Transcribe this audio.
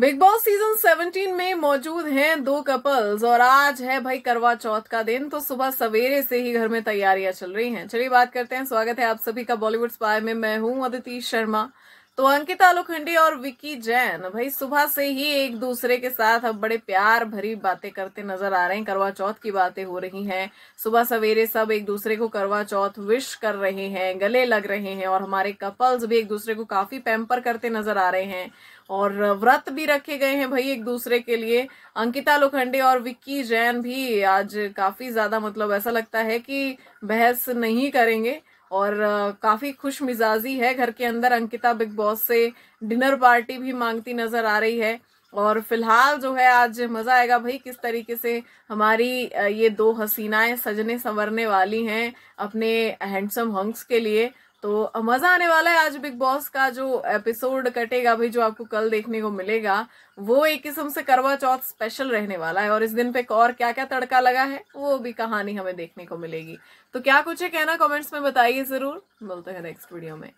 big boss season 17 में मौजूद हैं दो कपल्स और आज है भाई करवा चौथ का दिन तो सुबह सवेरे से ही घर में तैयारियां चल रही हैं चलिए बात करते हैं स्वागत है आप सभी का बॉलीवुड स्पाय में मैं हूं अदिति शर्मा तो अंकिता लोखंडी और विकी जैन भाई सुबह से ही एक दूसरे के साथ अब बड़े प्यार भरी बातें करते नजर आ रहे हैं करवा चौथ की बातें हो रही हैं सुबह सवेरे सब एक दूसरे को करवा चौथ विश कर रहे हैं गले लग रहे हैं और हमारे कपल्स भी एक दूसरे को काफी पैम्पर करते नजर आ रहे हैं और व्रत भी रखे गए हैं भाई एक दूसरे के लिए अंकिता लोखंडे और विक्की जैन भी आज काफी ज्यादा मतलब ऐसा लगता है कि बहस नहीं करेंगे और काफ़ी खुश मिजाजी है घर के अंदर अंकिता बिग बॉस से डिनर पार्टी भी मांगती नजर आ रही है और फिलहाल जो है आज मज़ा आएगा भाई किस तरीके से हमारी ये दो हसीनाएं सजने संवरने वाली हैं अपने हैंडसम हंक्स के लिए तो मजा आने वाला है आज बिग बॉस का जो एपिसोड कटेगा भाई जो आपको कल देखने को मिलेगा वो एक किस्म से करवा चौथ स्पेशल रहने वाला है और इस दिन पे और क्या क्या तड़का लगा है वो भी कहानी हमें देखने को मिलेगी तो क्या कुछ है कहना कमेंट्स में बताइए जरूर मिलते हैं नेक्स्ट वीडियो में